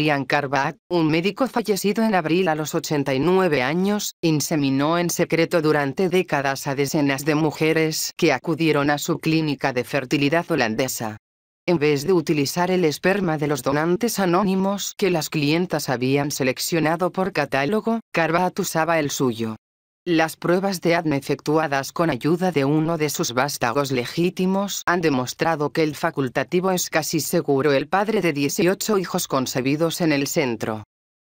Ian Carvat, un médico fallecido en abril a los 89 años, inseminó en secreto durante décadas a decenas de mujeres que acudieron a su clínica de fertilidad holandesa. En vez de utilizar el esperma de los donantes anónimos que las clientas habían seleccionado por catálogo, Carbat usaba el suyo. Las pruebas de ADN efectuadas con ayuda de uno de sus vástagos legítimos han demostrado que el facultativo es casi seguro el padre de 18 hijos concebidos en el centro.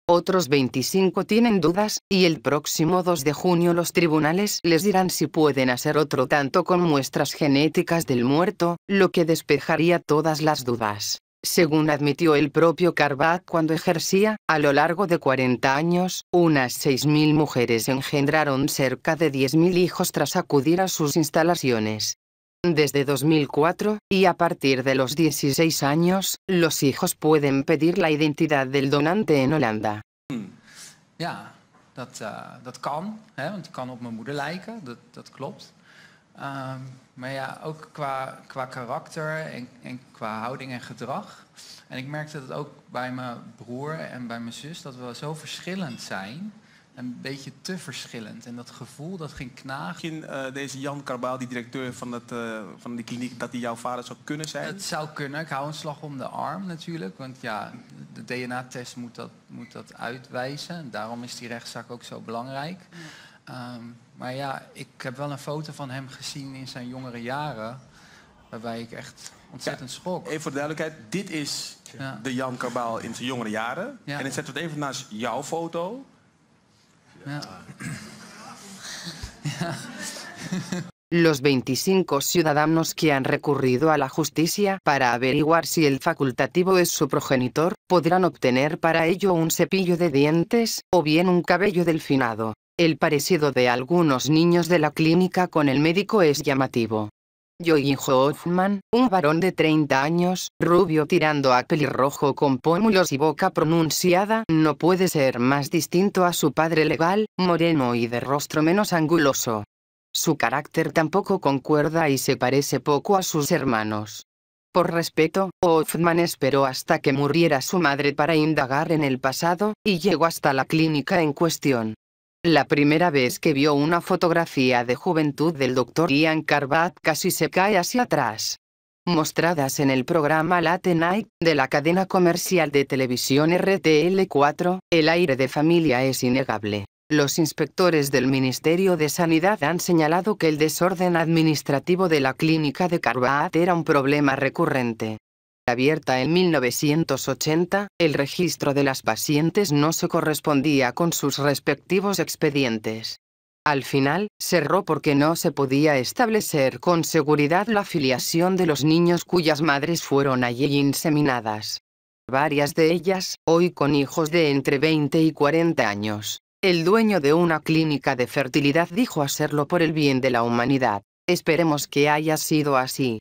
Otros 25 tienen dudas, y el próximo 2 de junio los tribunales les dirán si pueden hacer otro tanto con muestras genéticas del muerto, lo que despejaría todas las dudas según admitió el propio carbat cuando ejercía, a lo largo de 40 años, unas 6.000 mujeres engendraron cerca de 10.000 hijos tras acudir a sus instalaciones. Desde 2004, y a partir de los 16 años, los hijos pueden pedir la identidad del donante en Holanda. Hmm. Ja, dat, eh, dat kan, hè, want kan op mijn moeder Ehm, maar ja, ook qua, qua karakter en, en, qua houding en gedrag. En ik merkte dat ook bij mijn broer en bij mijn zus, dat we zo verschillend zijn. Een beetje te verschillend. En dat gevoel, dat ging knagen. Misschien eh, deze Jan Karbaal, die directeur van, dat eh, van de kliniek, dat hij jouw vader zou kunnen zijn? Het zou kunnen. Ik hou een slag om de arm natuurlijk. Want ja, de DNA-test moet dat, moet dat uitwijzen. Daarom is die rechtszaak ook zo belangrijk. Um, maar ja, ik heb wel een foto van hem gezien in zijn jongere jaren. Waarbij ik echt ontzettend ja, schrok. Even voor de duidelijkheid, dit is de Jan Kabaal in zijn jongere jaren. Ja. En ik zet het even naast jouw foto. Los 25 ciudadanos que han recurrido a la justicia para averiguar si el facultativo es su progenitor, podrán obtener para ello un cepillo de dientes, o bien un cabello delfinado. El parecido de algunos niños de la clínica con el médico es llamativo. Yo hijo Hoffman, un varón de 30 años, rubio tirando a pelirrojo con pómulos y boca pronunciada, no puede ser más distinto a su padre legal, moreno y de rostro menos anguloso. Su carácter tampoco concuerda y se parece poco a sus hermanos. Por respeto, Hoffman esperó hasta que muriera su madre para indagar en el pasado, y llegó hasta la clínica en cuestión. La primera vez que vio una fotografía de juventud del doctor Ian Karbat casi se cae hacia atrás. Mostradas en el programa Late Night, de la cadena comercial de televisión RTL4, el aire de familia es innegable. Los inspectores del Ministerio de Sanidad han señalado que el desorden administrativo de la clínica de Carbat era un problema recurrente abierta en 1980, el registro de las pacientes no se correspondía con sus respectivos expedientes. Al final, cerró porque no se podía establecer con seguridad la filiación de los niños cuyas madres fueron allí inseminadas. Varias de ellas, hoy con hijos de entre 20 y 40 años. El dueño de una clínica de fertilidad dijo hacerlo por el bien de la humanidad. Esperemos que haya sido así.